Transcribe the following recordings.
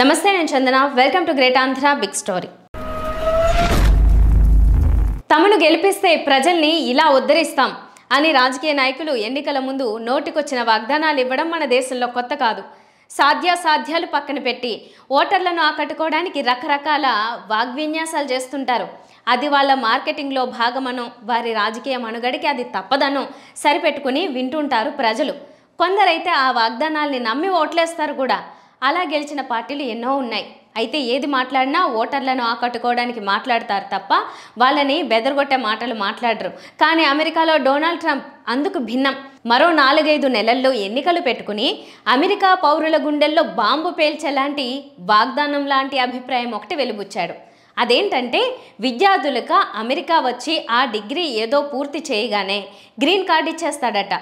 నమస్తే నేను Chandana welcome to great Andhra big story తమను గెలిపిస్తే ప్రజల్ని ఇలా ఉద్ధరిస్తాం అని రాజకీయ నాయకులు ఎన్నికల ముందు నోటికొచ్చిన వాగ్దానాలు ఇవ్వడం మన దేశంలో కొత్త కాదు సాధ్యాసాధ్యాలు పక్కన పెట్టి ఓటర్లను ఆకట్టుకోవడానికి రకరకాల వాగ్విన్యాసాలు చేస్తుంటారు అది వాళ్ళ మార్కెటింగ్లో భాగమనో వారి రాజకీయ మనుగడికి అది తప్పదనో సరిపెట్టుకుని వింటుంటారు ప్రజలు కొందరైతే ఆ వాగ్దానాల్ని నమ్మి ఓట్లేస్తారు కూడా అలా గెలిచిన పార్టీలు ఎన్నో ఉన్నాయి అయితే ఏది మాట్లాడినా ఓటర్లను ఆకట్టుకోవడానికి మాట్లాడతారు తప్ప వాళ్ళని బెదరగొట్టే మాటలు మాట్లాడరు కానీ అమెరికాలో డొనాల్డ్ ట్రంప్ అందుకు భిన్నం మరో నాలుగైదు నెలల్లో ఎన్నికలు పెట్టుకుని అమెరికా పౌరుల గుండెల్లో బాంబు పేల్చేలాంటి వాగ్దానం లాంటి అభిప్రాయం ఒకటి వెలుబుచ్చాడు అదేంటంటే విద్యార్థులకు అమెరికా వచ్చి ఆ డిగ్రీ ఏదో పూర్తి చేయగానే గ్రీన్ కార్డ్ ఇచ్చేస్తాడట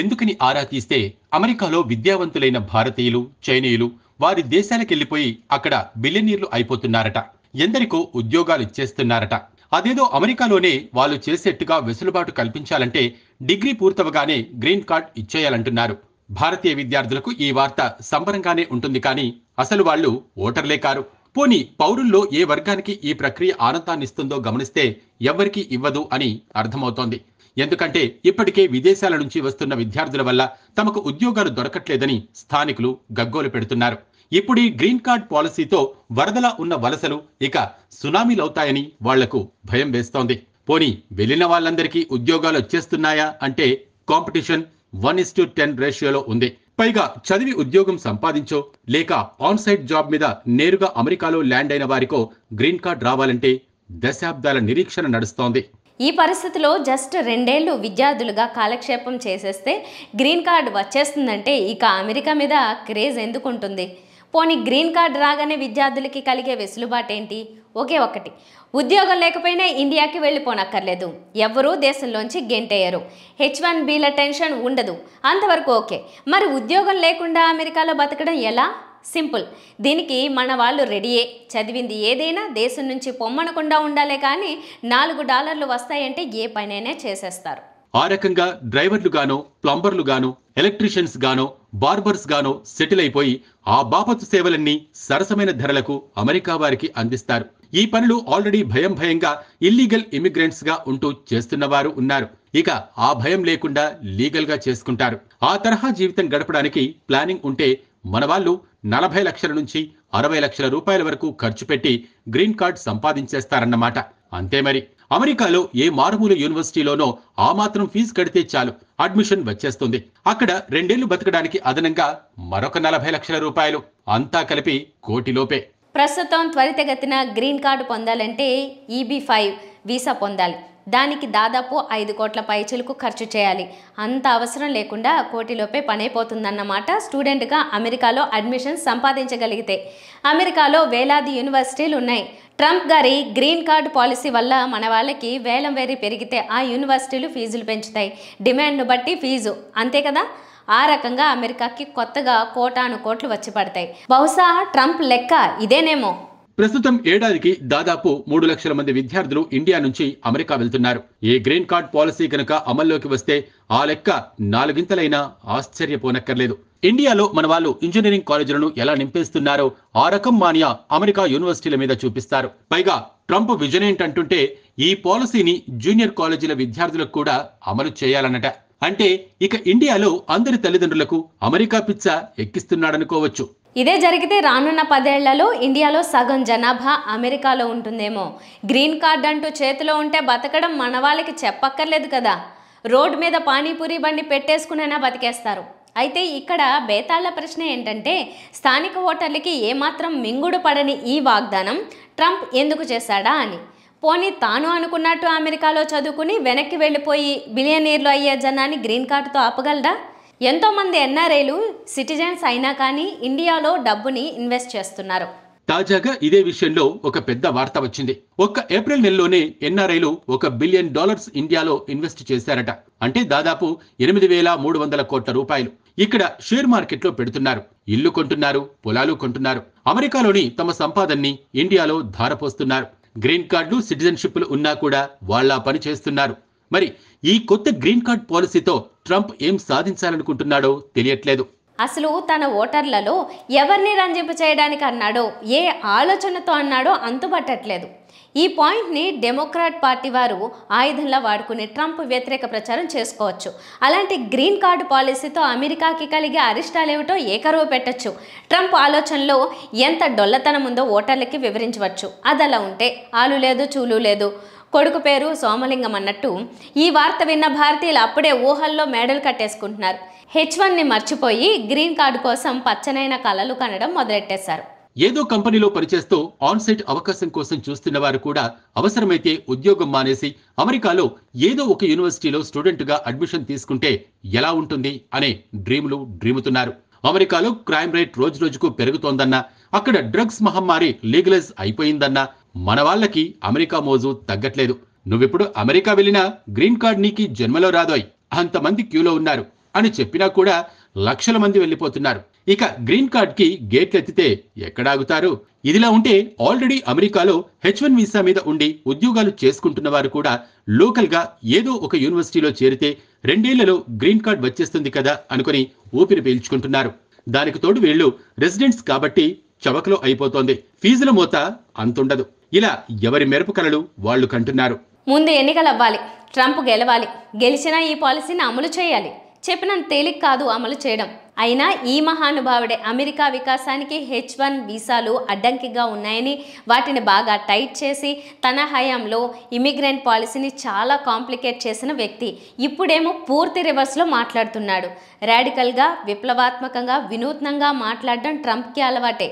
ఎందుకని ఆరా తీస్తే అమెరికాలో విద్యావంతులైన భారతీయులు చైనీయులు వారి దేశాలకెళ్ళిపోయి అక్కడ బిలియనీర్లు అయిపోతున్నారట ఎందరికో ఉద్యోగాలు ఇచ్చేస్తున్నారట అదేదో అమెరికాలోనే వాళ్ళు చేసేట్టుగా వెసులుబాటు కల్పించాలంటే డిగ్రీ పూర్తవగానే గ్రీన్ కార్డ్ ఇచ్చేయాలంటున్నారు భారతీయ విద్యార్థులకు ఈ వార్త సంబరంగానే ఉంటుంది కానీ అసలు వాళ్ళు ఓటర్లే కారు పోని పౌరుల్లో ఏ వర్గానికి ఈ ప్రక్రియ ఆనందాన్నిస్తుందో గమనిస్తే ఎవ్వరికీ ఇవ్వదు అని అర్థమవుతోంది ఎందుకంటే ఇప్పటికే విదేశాల నుంచి వస్తున్న విద్యార్థుల వల్ల తమకు ఉద్యోగాలు దొరకట్లేదని స్థానికులు గగ్గోలు పెడుతున్నారు ఇప్పుడు ఈ గ్రీన్ కార్డ్ పాలసీతో వరదలా ఉన్న వలసలు ఇక సునామీలవుతాయని వాళ్లకు భయం వేస్తోంది పోనీ వెళ్లిన వాళ్ళందరికీ ఉద్యోగాలు వచ్చేస్తున్నాయా అంటే competition one is to ten రేషియోలో ఉంది పైగా చదివి ఉద్యోగం సంపాదించో లేక ఆన్ సైట్ జాబ్ మీద నేరుగా అమెరికాలో ల్యాండ్ అయిన వారికో గ్రీన్ కార్డ్ రావాలంటే దశాబ్దాల నిరీక్షణ నడుస్తోంది ఈ పరిస్థితిలో జస్ట్ రెండేళ్లు విద్యార్థులుగా కాలక్షేపం చేసేస్తే గ్రీన్ కార్డు వచ్చేస్తుందంటే ఇక అమెరికా మీద క్రేజ్ ఎందుకుంటుంది పోనీ గ్రీన్ కార్డు రాగానే విద్యార్థులకి కలిగే వెసులుబాటు ఏంటి ఒకే ఒకటి ఉద్యోగం లేకపోయినా ఇండియాకి వెళ్ళిపోనక్కర్లేదు ఎవ్వరూ దేశంలోంచి గెంటయ్యరు హెచ్ వన్ బీల టెన్షన్ ఉండదు అంతవరకు ఓకే మరి ఉద్యోగం లేకుండా అమెరికాలో బతకడం ఎలా సింపుల్ దీనికి మన వాళ్ళు రెడీయే చదివింది ఏదైనా దేశం నుంచి పొమ్మనకుండా ఉండాలే కానీ నాలుగు డాలర్లు వస్తాయంటే ఏ పనైనా చేసేస్తారు ఆ రకంగా డ్రైవర్లు గానో ప్లంబర్లు గానో ఎలక్ట్రీషియన్స్ గానో బార్బర్స్ గానో సెటిల్ అయిపోయి ఆ బాపత్ సేవలన్నీ సరసమైన ధరలకు అమెరికా వారికి అందిస్తారు ఈ పనులు ఆల్రెడీ భయం భయంగా ఇల్లీగల్ ఇమిగ్రెంట్స్ గా ఉంటూ చేస్తున్నవారు ఉన్నారు ఇక ఆ భయం లేకుండా లీగల్ గా చేసుకుంటారు ఆ తరహా జీవితం గడపడానికి ప్లానింగ్ ఉంటే మన వాళ్ళు నలభై లక్షల నుంచి అరవై లక్షల రూపాయల వరకు ఖర్చు పెట్టి గ్రీన్ కార్డ్ సంపాదించేస్తారన్నమాట అంతే మరి అమెరికాలో ఏ మారుమూల యూనివర్సిటీలోనో ఆ మాత్రం ఫీజు కడితే చాలు అడ్మిషన్ వచ్చేస్తుంది అక్కడ రెండేళ్లు బతకడానికి అదనంగా మరొక నలభై లక్షల రూపాయలు అంతా కలిపి కోటిలోపే ప్రస్తుతం త్వరితగతిన గ్రీన్ కార్డు పొందాలంటే ఈబీ ఫైవ్ వీసా పొందాలి దానికి దాదాపు ఐదు కోట్ల పైచలకు ఖర్చు చేయాలి అంత అవసరం లేకుండా కోటిలోపే పనైపోతుందన్నమాట స్టూడెంట్గా అమెరికాలో అడ్మిషన్ సంపాదించగలిగితే అమెరికాలో వేలాది యూనివర్సిటీలు ఉన్నాయి ట్రంప్ గారి గ్రీన్ కార్డ్ పాలసీ వల్ల మన వాళ్ళకి వేలం వేరి పెరిగితే ఆ యూనివర్సిటీలు ఫీజులు పెంచుతాయి డిమాండ్ను బట్టి ఫీజు అంతే కదా ఆ రకంగా అమెరికాకి కొత్తగా కోటాను కోట్లు వచ్చి పడతాయి బహుశా ట్రంప్ లెక్క ఇదేనేమో ప్రస్తుతం ఏడాదికి దాదాపు మూడు లక్షల మంది విద్యార్థులు ఇండియా నుంచి అమెరికా వెళ్తున్నారు ఈ గ్రీన్ కార్డ్ పాలసీ కనుక అమల్లోకి వస్తే ఆ లెక్క నాలుగింతలైనా ఆశ్చర్యపోనక్కర్లేదు ఇండియాలో మన వాళ్ళు ఇంజనీరింగ్ కాలేజీలను ఎలా నింపేస్తున్నారో ఆ రకం మానియా అమెరికా యూనివర్సిటీల మీద చూపిస్తారు పైగా ట్రంప్ విజన్ ఏంటంటుంటే ఈ పాలసీని జూనియర్ కాలేజీల విద్యార్థులకు కూడా అమలు చేయాలన్నట అంటే ఇక ఇండియాలో అందరి తల్లిదండ్రులకు అమెరికా పిచ్చ ఎక్కిస్తున్నాడనుకోవచ్చు ఇదే జరిగితే రానున్న పదేళ్లలో ఇండియాలో సగం జనాభా అమెరికాలో ఉంటుందేమో గ్రీన్ కార్డ్ అంటూ చేతిలో ఉంటే బతకడం మన వాళ్ళకి చెప్పక్కర్లేదు కదా రోడ్ మీద పానీపూరి బండి పెట్టేసుకునైనా బతికేస్తారు అయితే ఇక్కడ బేతాళ్ల ప్రశ్న ఏంటంటే స్థానిక ఓటర్లకి ఏమాత్రం మింగుడు పడని ఈ వాగ్దానం ట్రంప్ ఎందుకు చేశాడా అని పోనీ తాను అనుకున్నట్టు అమెరికాలో చదువుకుని వెనక్కి వెళ్ళిపోయి బిలియనీర్లు అయ్యే జనాన్ని గ్రీన్ కార్డుతో ఆపగలడా ఎంతోమంది ఎన్ఆర్ఐలు సిటిజన్స్ అయినా కానీ ఇండియాలో డబ్బుని ఇన్వెస్ట్ చేస్తున్నారు తాజాగా ఇదే విషయంలో ఒక పెద్ద వార్త వచ్చింది ఒక్క ఏప్రిల్ నెలలోనే ఎన్ఆర్ఐలు ఒక బిలియన్ డాలర్స్ ఇండియాలో ఇన్వెస్ట్ చేశారట అంటే దాదాపు ఎనిమిది వేల మూడు వందల కోట్ల రూపాయలు ఇక్కడ షేర్ మార్కెట్లో పెడుతున్నారు ఇల్లు కొంటున్నారు పొలాలు కొంటున్నారు అమెరికాలోని తమ సంపాదన్ని ఇండియాలో ధారపోస్తున్నారు గ్రీన్ కార్డులు సిటిజన్షిప్లు ఉన్నా కూడా వాళ్ళ పని చేస్తున్నారు మరి ఈ కొత్త గ్రీన్ కార్డ్ పాలసీతో ట్రంప్ ఏం సాధించాలనుకుంటున్నాడో తెలియట్లేదు అసలు తన ఓటర్లలో ఎవరిని రంజింపు చేయడానికి అన్నాడో ఏ ఆలోచనతో అన్నాడో అంతుపట్టట్లేదు ఈ పాయింట్ని డెమోక్రాట్ పార్టీ వారు ఆయుధంలా వాడుకుని ట్రంప్ వ్యతిరేక ప్రచారం చేసుకోవచ్చు అలాంటి గ్రీన్ కార్డు పాలసీతో అమెరికాకి కలిగే ఏమిటో ఏకరువు పెట్టచ్చు ట్రంప్ ఆలోచనలో ఎంత డొల్లతనం ఉందో ఓటర్లకి వివరించవచ్చు అది అలా ఉంటే ఆలు లేదు చూలు లేదు కొడుకు పేరు సోమలింగం అన్నట్టు ఈ వార్త విన్న భారతీయులు అప్పుడే ఊహల్లో మెడల్ కట్టేసుకుంటున్నారు హెచ్ వన్ని మర్చిపోయి గ్రీన్ కార్డు కోసం పచ్చనైన కళలు కనడం మొదలెట్టేశారు ఏదో కంపెనీలో పనిచేస్తూ ఆన్సైట్ అవకాశం కోసం చూస్తున్న వారు కూడా అవసరమైతే ఉద్యోగం మానేసి అమెరికాలో ఏదో ఒక యూనివర్సిటీలో స్టూడెంట్గా అడ్మిషన్ తీసుకుంటే ఎలా ఉంటుంది అనే డ్రీములు డ్రీముతున్నారు అమెరికాలో క్రైమ్ రేట్ రోజుకు పెరుగుతోందన్నా అక్కడ డ్రగ్స్ మహమ్మారి లీగలైజ్ అయిపోయిందన్నా మన వాళ్ళకి అమెరికా మోజు తగ్గట్లేదు నువ్విప్పుడు అమెరికా వెళ్ళినా గ్రీన్ కార్డ్ నీకి జన్మలో రాదోయ్ అంతమంది క్యూలో ఉన్నారు అని చెప్పినా కూడా లక్షల మంది వెళ్ళిపోతున్నారు ఇక గ్రీన్ కార్డ్ కి గేట్లు ఎత్తితే ఎక్కడ ఆగుతారు ఇదిలా ఉంటే ఆల్రెడీ అమెరికాలో హెచ్ వన్ వీసా మీద ఉండి ఉద్యోగాలు చేసుకుంటున్న వారు కూడా లోకల్ గా ఏదో ఒక యూనివర్సిటీలో చేరితే రెండేళ్లలో గ్రీన్ కార్డ్ వచ్చేస్తుంది కదా అనుకుని ఊపిరి పీల్చుకుంటున్నారు దానికి తోడు వీళ్ళు రెసిడెంట్స్ కాబట్టి చవకలో అయిపోతోంది ఫీజుల మోత అంతుండదు ఇలా ఎవరి మెరుపు కలలు వాళ్ళు కంటున్నారు ముందు ఎన్నికలు అవ్వాలి ట్రంప్ గెలవాలి గెలిచినా ఈ పాలసీని అమలు చేయాలి చెప్పినంత తేలిక కాదు అమలు చేయడం అయినా ఈ మహానుభావుడే అమెరికా వికాసానికి హెచ్ వన్ వీసాలు అడ్డంకిగా ఉన్నాయని వాటిని బాగా టైట్ చేసి తన హయాంలో ఇమిగ్రెంట్ పాలసీని చాలా కాంప్లికేట్ చేసిన వ్యక్తి ఇప్పుడేమో పూర్తి రివర్స్లో మాట్లాడుతున్నాడు రాడికల్గా విప్లవాత్మకంగా వినూత్నంగా మాట్లాడడం ట్రంప్కి అలవాటే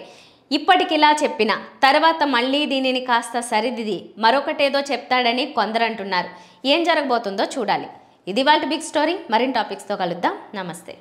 ఇప్పటికిలా చెప్పిన తర్వాత మళ్ళీ దీనిని కాస్త సరిదిది మరొకటేదో చెప్తాడని కొందరు అంటున్నారు ఏం జరగబోతుందో చూడాలి ఇది వాళ్ళ బిగ్ స్టోరీ మరిన్ని టాపిక్స్తో కలుద్దాం నమస్తే